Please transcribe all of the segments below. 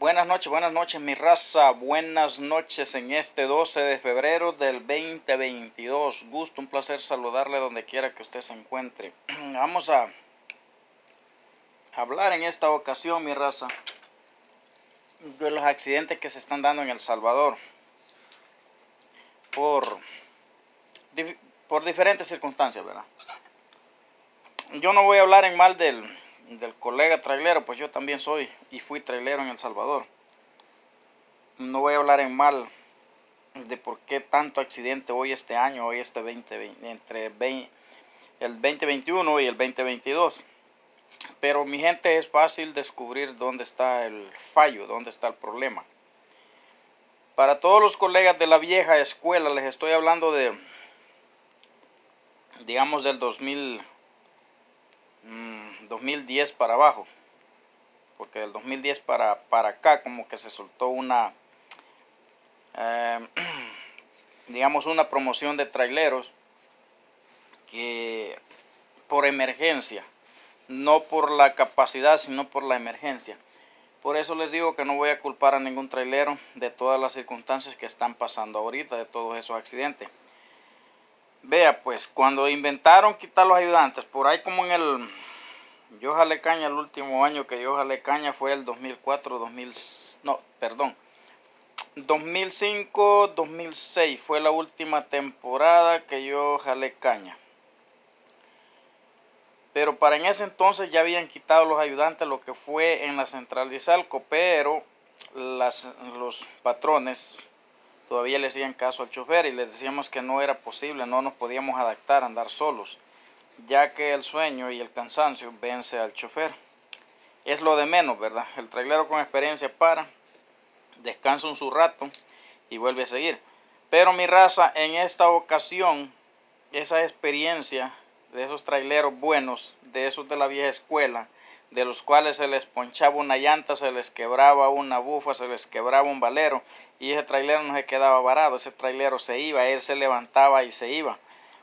Buenas noches, buenas noches mi raza, buenas noches en este 12 de febrero del 2022. Gusto, un placer saludarle donde quiera que usted se encuentre. Vamos a hablar en esta ocasión mi raza de los accidentes que se están dando en El Salvador por, por diferentes circunstancias, ¿verdad? Yo no voy a hablar en mal del del colega trailero, pues yo también soy y fui trailero en El Salvador. No voy a hablar en mal de por qué tanto accidente hoy este año, hoy este 2020. entre el 2021 y el 2022. Pero mi gente es fácil descubrir dónde está el fallo, dónde está el problema. Para todos los colegas de la vieja escuela, les estoy hablando de, digamos, del 2000. 2010 para abajo, porque del 2010 para, para acá como que se soltó una, em, digamos, una promoción de traileros que por emergencia, no por la capacidad, sino por la emergencia. Por eso les digo que no voy a culpar a ningún trailero de todas las circunstancias que están pasando ahorita, de todos esos accidentes. Vea, pues cuando inventaron quitar los ayudantes, por ahí como en el yo jalé caña el último año que yo jalé caña fue el 2004, 2000, no, perdón. 2005, 2006 fue la última temporada que yo jalé caña. Pero para en ese entonces ya habían quitado los ayudantes, lo que fue en la central de Salco, pero los patrones todavía le hacían caso al chofer y les decíamos que no era posible, no nos podíamos adaptar a andar solos ya que el sueño y el cansancio vence al chofer. Es lo de menos, ¿verdad? El trailero con experiencia para, descansa un su rato y vuelve a seguir. Pero mi raza, en esta ocasión, esa experiencia de esos traileros buenos, de esos de la vieja escuela, de los cuales se les ponchaba una llanta, se les quebraba una bufa, se les quebraba un valero, y ese trailero no se quedaba varado, ese trailero se iba, él se levantaba y se iba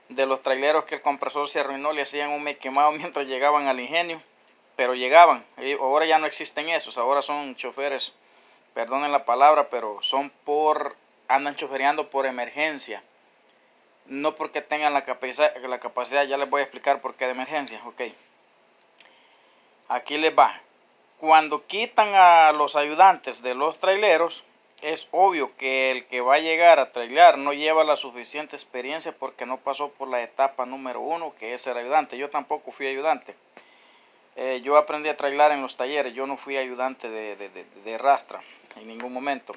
de los traileros que el compresor se arruinó, le hacían un me quemado mientras llegaban al ingenio, pero llegaban. ahora ya no existen esos, ahora son choferes, perdonen la palabra, pero son por, andan chofereando por emergencia. No porque tengan la capacidad, la capacidad, ya les voy a explicar por qué de emergencia, ok. Aquí les va. Cuando quitan a los ayudantes de los traileros, es obvio que el que va a llegar a trailar no lleva la suficiente experiencia porque no pasó por la etapa número uno que es ser ayudante. Yo tampoco fui ayudante. Eh, yo aprendí a trailar en los talleres, yo no fui ayudante de, de, de, rastra en ningún momento.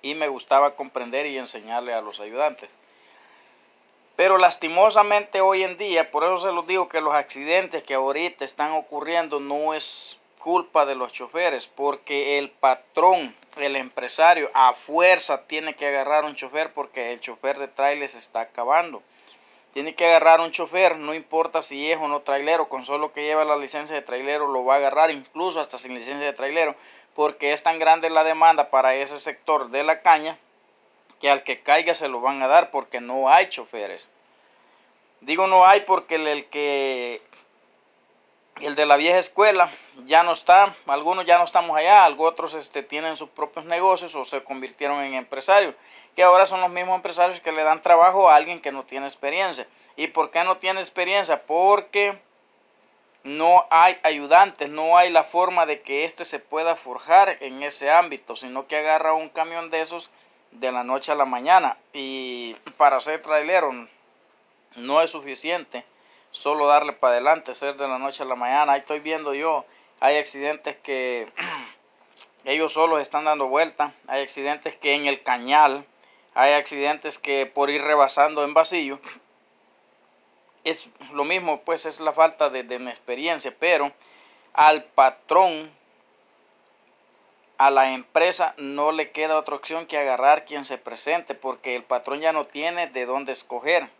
Y me gustaba comprender y enseñarle a los ayudantes. Pero lastimosamente hoy en día, por eso se los digo que los accidentes que ahorita están ocurriendo no es culpa de los choferes, porque el patrón el empresario a fuerza tiene que agarrar un chofer porque el chofer de trailers está acabando. Tiene que agarrar un chofer, no importa si es o no trailero, con solo que lleva la licencia de trailero lo va a agarrar, incluso hasta sin licencia de trailero, porque es tan grande la demanda para ese sector de la caña que al que caiga se lo van a dar porque no hay choferes. Digo no hay porque el que el de la vieja escuela ya no está, algunos ya no estamos allá, otros este, tienen sus propios negocios o se convirtieron en empresarios, que ahora son los mismos empresarios que le dan trabajo a alguien que no tiene experiencia. ¿Y por qué no tiene experiencia? Porque no hay ayudantes, no hay la forma de que éste se pueda forjar en ese ámbito, sino que agarra un camión de esos de la noche a la mañana y para ser trailero no es suficiente solo darle para adelante, ser de la noche a la mañana. Ahí estoy viendo yo, hay accidentes que ellos solos están dando vuelta, hay accidentes que en el cañal, hay accidentes que por ir rebasando en vacío. Es lo mismo, pues es la falta de, de experiencia, pero al patrón, a la empresa no le queda otra opción que agarrar quien se presente, porque el patrón ya no tiene de dónde escoger.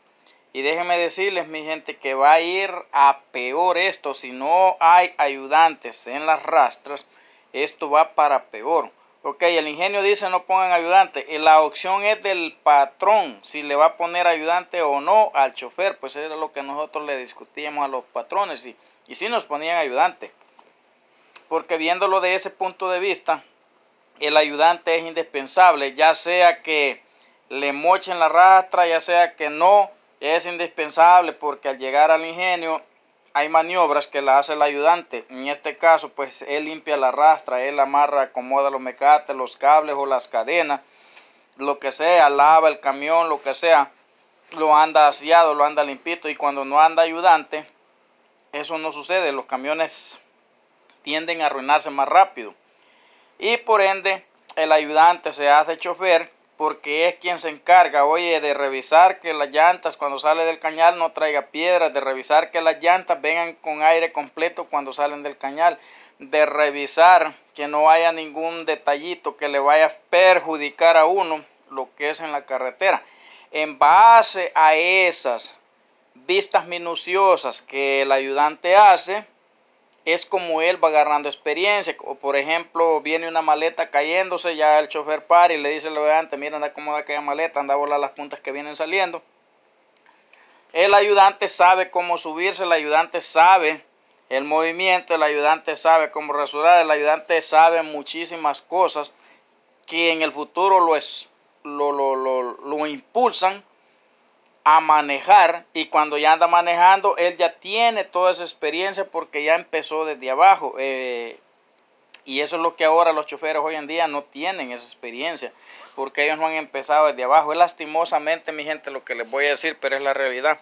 Y déjenme decirles, mi gente, que va a ir a peor esto. Si no hay ayudantes en las rastras, esto va para peor. Ok, el ingenio dice no pongan ayudante. Y la opción es del patrón, si le va a poner ayudante o no al chofer. Pues era lo que nosotros le discutíamos a los patrones. Y, si nos ponían ayudante. Porque viéndolo de ese punto de vista, el ayudante es indispensable. Ya sea que le mochen la rastra, ya sea que no es indispensable porque al llegar al ingenio hay maniobras que la hace el ayudante. En este caso, pues él limpia la rastra, él amarra, acomoda los mecates, los cables o las cadenas, lo que sea, lava el camión, lo que sea, lo anda aseado, lo anda limpito y cuando no anda ayudante, eso no sucede, los camiones tienden a arruinarse más rápido. Y por ende, el ayudante se hace chofer porque es quien se encarga, oye, de revisar que las llantas cuando sale del cañal no traiga piedras, de revisar que las llantas vengan con aire completo cuando salen del cañal, de revisar que no haya ningún detallito que le vaya a perjudicar a uno lo que es en la carretera. En base a esas vistas minuciosas que el ayudante hace, es como él va agarrando experiencia. O por ejemplo, viene una maleta cayéndose, ya el chofer para y le dice al ayudante, mira, anda cómo da aquella maleta, anda a volar las puntas que vienen saliendo. El ayudante sabe cómo subirse, el ayudante sabe el movimiento, el ayudante sabe cómo resurrar, el ayudante sabe muchísimas cosas que en el futuro lo, lo impulsan a manejar y cuando ya anda manejando él ya tiene toda esa experiencia porque ya empezó desde abajo eh, y eso es lo que ahora los choferes hoy en día no tienen esa experiencia porque ellos no han empezado desde abajo es lastimosamente mi gente lo que les voy a decir pero es la realidad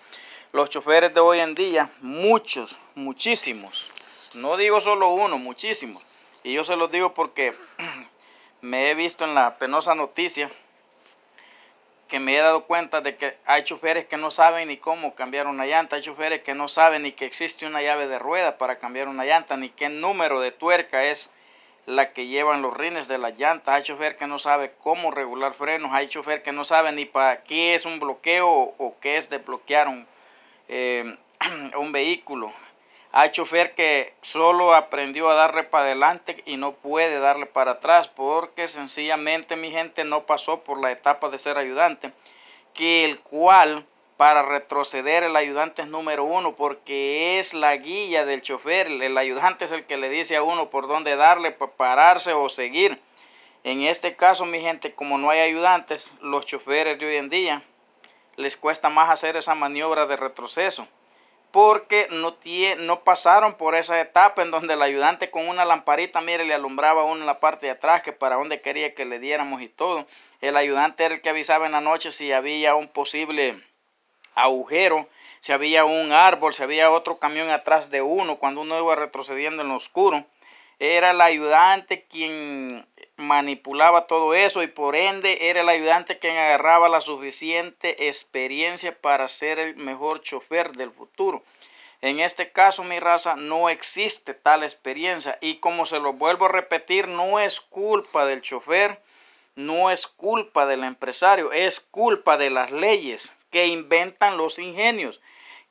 los choferes de hoy en día muchos muchísimos no digo solo uno muchísimos y yo se los digo porque me he visto en la penosa noticia que me he dado cuenta de que hay choferes que no saben ni cómo cambiar una llanta, hay choferes que no saben ni que existe una llave de rueda para cambiar una llanta, ni qué número de tuerca es la que llevan los rines de la llanta, hay choferes que no saben cómo regular frenos, hay choferes que no saben ni para qué es un bloqueo o, qué es desbloquear un eh, vehículo. Hay chofer que solo aprendió a darle para adelante y no puede darle para atrás porque sencillamente mi gente no pasó por la etapa de ser ayudante, que el cual para retroceder el ayudante es número uno porque es la guía del chofer, el ayudante es el que le dice a uno por dónde darle, para pararse o seguir. En este caso, mi gente, como no hay ayudantes, los choferes de hoy en día les cuesta más hacer esa maniobra de retroceso porque no, no pasaron por esa etapa en donde el ayudante con una lamparita, mire, le alumbraba a uno en la parte de atrás, que para dónde quería que le diéramos y todo. El ayudante era el que avisaba en la noche si había un posible agujero, si había un árbol, si había otro camión atrás de uno, cuando uno iba retrocediendo en lo oscuro era el ayudante quien manipulaba todo eso y por ende era el ayudante quien agarraba la suficiente experiencia para ser el mejor chofer del futuro. En este caso, mi raza, no existe tal experiencia y como se lo vuelvo a repetir, no es culpa del chofer, no es culpa del empresario, es culpa de las leyes que inventan los ingenios,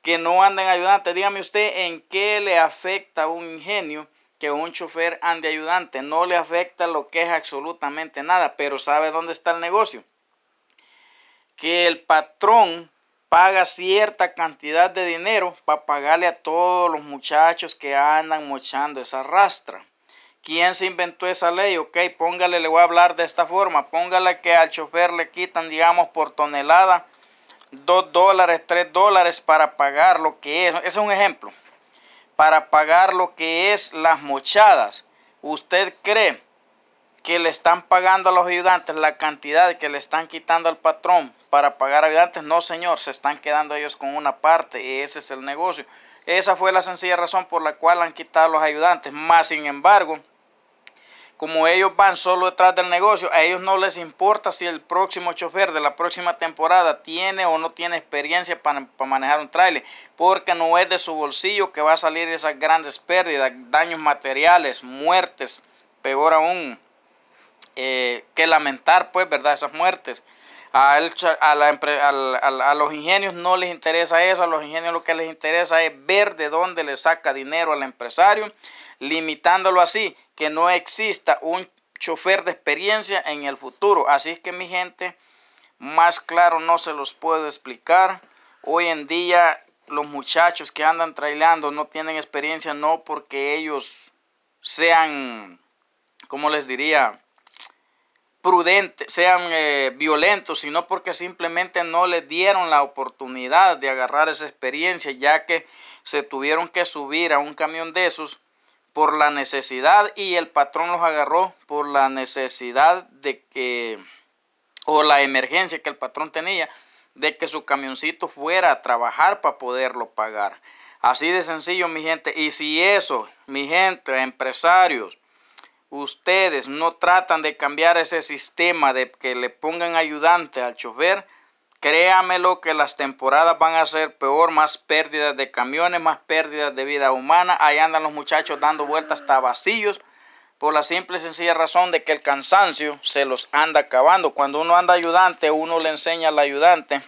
que no andan ayudantes. Dígame usted en qué le afecta a un ingenio que un chofer ande ayudante. No le afecta lo que es absolutamente nada, pero sabe dónde está el negocio. Que el patrón paga cierta cantidad de dinero para pagarle a todos los muchachos que andan mochando esa rastra. ¿Quién se inventó esa ley? Ok, póngale, le voy a hablar de esta forma. Póngale que al chofer le quitan, digamos, por tonelada Dos dólares, tres dólares para pagar lo que es. Es un ejemplo para pagar lo que es las mochadas. ¿Usted cree que le están pagando a los ayudantes la cantidad que le están quitando al patrón para pagar ayudantes? No, señor, se están quedando ellos con una parte y ese es el negocio. Esa fue la sencilla razón por la cual han quitado a los ayudantes. Más sin embargo, como ellos van solo detrás del negocio, a ellos no les importa si el próximo chofer de la próxima temporada tiene o no tiene experiencia para, manejar un trailer. porque no es de su bolsillo que va a salir esas grandes pérdidas, daños materiales, muertes, peor aún, eh, que lamentar pues, ¿verdad? Esas muertes. A, a, la, a, los ingenios no les interesa eso, a los ingenios lo que les interesa es ver de dónde le saca dinero al empresario, limitándolo así, que no exista un chofer de experiencia en el futuro. Así es que mi gente, más claro no se los puedo explicar. Hoy en día los muchachos que andan trailando no tienen experiencia, no porque ellos sean, como les diría? prudentes, sean eh, violentos, sino porque simplemente no les dieron la oportunidad de agarrar esa experiencia, ya que se tuvieron que subir a un camión de esos por la necesidad y el patrón los agarró por la necesidad de que, o la emergencia que el patrón tenía, de que su camioncito fuera a trabajar para poderlo pagar. Así de sencillo, mi gente. Y si eso, mi gente, empresarios, ustedes no tratan de cambiar ese sistema de que le pongan ayudante al chofer, créamelo que las temporadas van a ser peor, más pérdidas de camiones, más pérdidas de vida humana. Ahí andan los muchachos dando vueltas hasta vacíos por la simple y sencilla razón de que el cansancio se los anda acabando. Cuando uno anda ayudante, uno le enseña al ayudante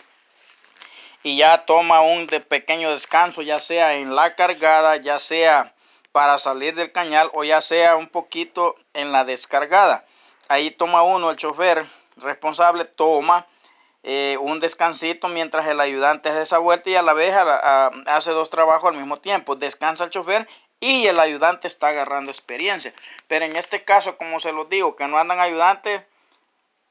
y ya toma un de pequeño descanso, ya sea en la cargada, ya sea para salir del cañal o ya sea un poquito en la descargada. Ahí toma uno, el chofer responsable toma eh, un descansito mientras el ayudante hace esa vuelta y a la vez hace dos trabajos al mismo tiempo. Descansa el chofer y el ayudante está agarrando experiencia. Pero en este caso, como se los digo, que no andan ayudantes,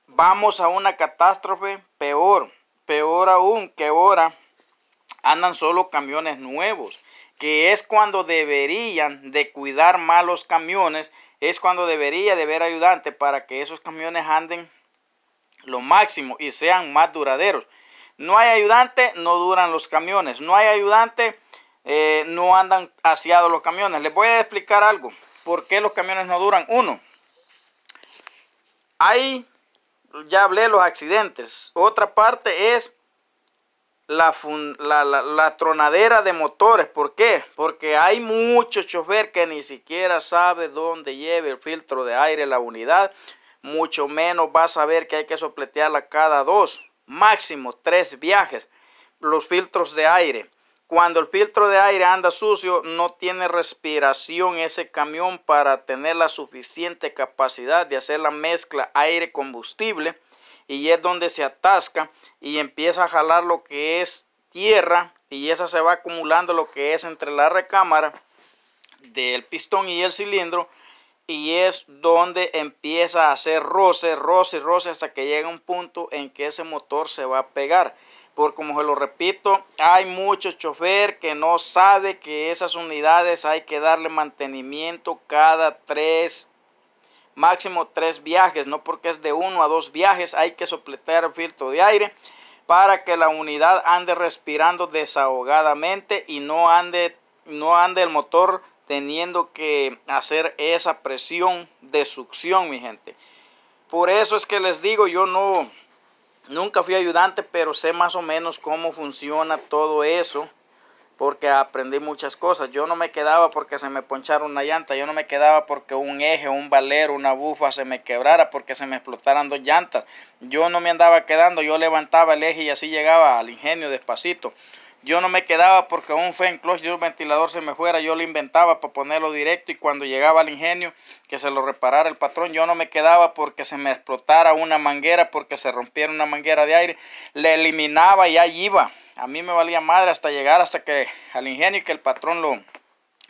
vamos a una catástrofe peor, peor aún que ahora andan solo camiones nuevos que es cuando deberían de cuidar más los camiones, es cuando debería de haber ayudante para que esos camiones anden lo máximo y sean más duraderos. No hay ayudante, no duran los camiones. No hay ayudante, eh, no andan aseados los camiones. Les voy a explicar algo. ¿Por qué los camiones no duran? Uno, ahí ya hablé, los accidentes. Otra parte es la, tronadera de motores. ¿Por qué? Porque hay muchos chofer que ni siquiera sabe dónde lleve el filtro de aire la unidad. Mucho menos va a saber que hay que sopletearla cada dos, máximo tres viajes. Los filtros de aire. Cuando el filtro de aire anda sucio, no tiene respiración ese camión para tener la suficiente capacidad de hacer la mezcla aire-combustible y es donde se atasca y empieza a jalar lo que es tierra y esa se va acumulando lo que es entre la recámara del pistón y el cilindro y es donde empieza a hacer roce, roce, roce hasta que llega un punto en que ese motor se va a pegar. Por como se lo repito, hay muchos chofer que no sabe que esas unidades hay que darle mantenimiento cada tres máximo tres viajes, no porque es de uno a dos viajes, hay que sopletar el filtro de aire para que la unidad ande respirando desahogadamente y no ande, no ande el motor teniendo que hacer esa presión de succión, mi gente. Por eso es que les digo, yo no, nunca fui ayudante, pero sé más o menos cómo funciona todo eso porque aprendí muchas cosas. Yo no me quedaba porque se me ponchara una llanta, yo no me quedaba porque un eje, un balero, una bufa se me quebrara, porque se me explotaran dos llantas. Yo no me andaba quedando, yo levantaba el eje y así llegaba al ingenio despacito. Yo no me quedaba porque un fan clutch de un ventilador se me fuera, yo lo inventaba para ponerlo directo y cuando llegaba al ingenio que se lo reparara el patrón, yo no me quedaba porque se me explotara una manguera, porque se rompiera una manguera de aire, le eliminaba y ahí iba. A mí me valía madre hasta llegar hasta que al ingenio y que el patrón lo,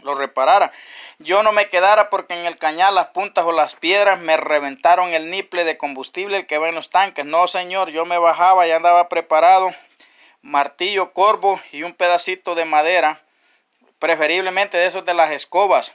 lo reparara. Yo no me quedara porque en el cañal las puntas o las piedras me reventaron el niple de combustible, el que en los tanques. No, señor, yo me bajaba y andaba preparado martillo corvo y un pedacito de madera, preferiblemente de esos de las escobas,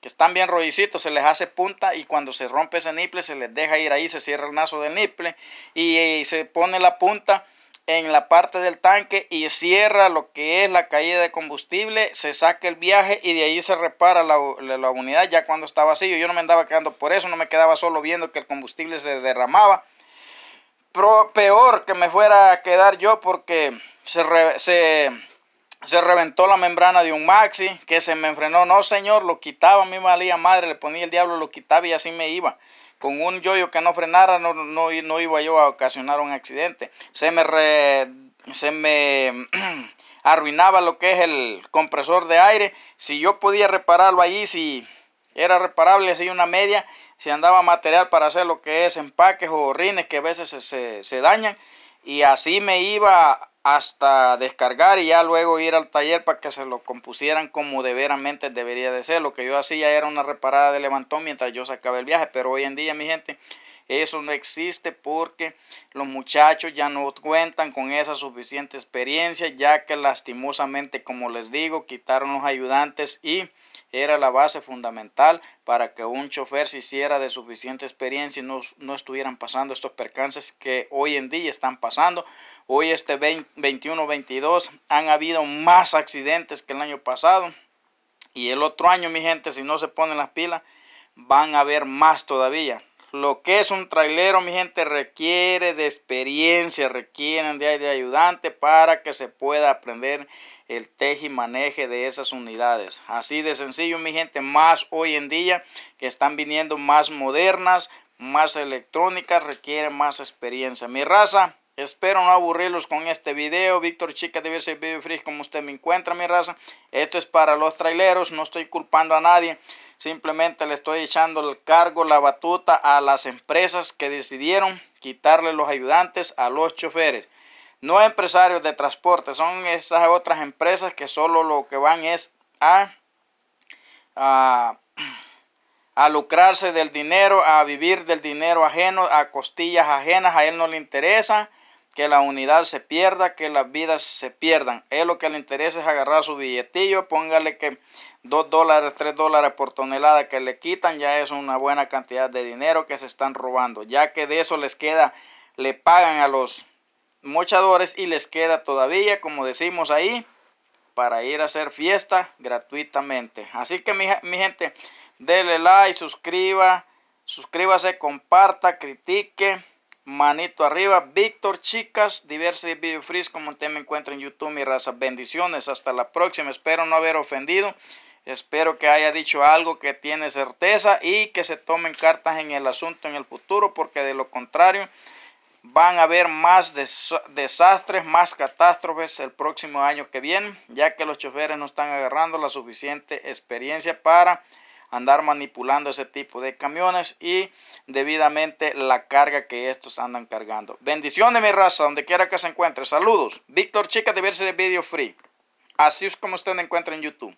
que están bien rollicitos, se les hace punta y cuando se rompe ese niple se les deja ir ahí, se cierra el nazo del niple y, eh, se pone la punta en la parte del tanque y cierra lo que es la caída de combustible, se saca el viaje y de ahí se repara la, unidad ya cuando estaba vacío. Yo no me andaba quedando por eso, no me quedaba solo viendo que el combustible se derramaba peor que me fuera a quedar yo porque se, reventó la membrana de un maxi, que se me frenó, No, señor, lo quitaba, mi malía madre, le ponía el diablo, lo quitaba y así me iba. Con un yoyo que no frenara, no, no, no iba yo a ocasionar un accidente. Se me, se me arruinaba lo que es el compresor de aire. Si yo podía repararlo ahí, si era reparable, así una media, si andaba material para hacer lo que es empaques o rines que a veces se, se, dañan y así me iba hasta descargar y ya luego ir al taller para que se lo compusieran como deberamente debería de ser. Lo que yo hacía era una reparada de levantón mientras yo sacaba el viaje, pero hoy en día mi gente eso no existe porque los muchachos ya no cuentan con esa suficiente experiencia, ya que lastimosamente, como les digo, quitaron los ayudantes y era la base fundamental para que un chofer se hiciera de suficiente experiencia y no, estuvieran pasando estos percances que hoy en día están pasando. Hoy este 21-22 han habido más accidentes que el año pasado. Y el otro año, mi gente, si no se ponen las pilas, van a haber más todavía. Lo que es un trailero, mi gente, requiere de experiencia, requieren de, ayudante para que se pueda aprender el teje y maneje de esas unidades. Así de sencillo, mi gente, más hoy en día que están viniendo más modernas, más electrónicas, requiere más experiencia. Mi raza, Espero no aburrirlos con este video. Víctor Chica de Verse Video Free, como usted me encuentra, mi raza. Esto es para los traileros, no estoy culpando a nadie. Simplemente le estoy echando el cargo, la batuta a las empresas que decidieron quitarle los ayudantes a los choferes. No empresarios de transporte, son esas otras empresas que solo lo que van es a, a, lucrarse del dinero, a vivir del dinero ajeno, a costillas ajenas, a él no le interesa que la unidad se pierda, que las vidas se pierdan. Él lo que le interesa es agarrar su billetillo, póngale que 2 dólares, 3 dólares por tonelada que le quitan, ya es una buena cantidad de dinero que se están robando, ya que de eso les queda, le pagan a los mochadores y les queda todavía, como decimos ahí, para ir a hacer fiesta gratuitamente. Así que mi, gente, denle like, suscriba, suscríbase, comparta, critique. Manito arriba, Víctor, chicas, diversos Video como usted me encuentra en YouTube, mi raza. Bendiciones, hasta la próxima. Espero no haber ofendido. Espero que haya dicho algo que tiene certeza y que se tomen cartas en el asunto en el futuro, porque de lo contrario van a haber más desastres, más catástrofes el próximo año que viene, ya que los choferes no están agarrando la suficiente experiencia para andar manipulando ese tipo de camiones y debidamente la carga que estos andan cargando. Bendiciones de mi raza, donde quiera que se encuentre. Saludos. Víctor Chica de Verse Video Free. Así es como usted me encuentra en YouTube.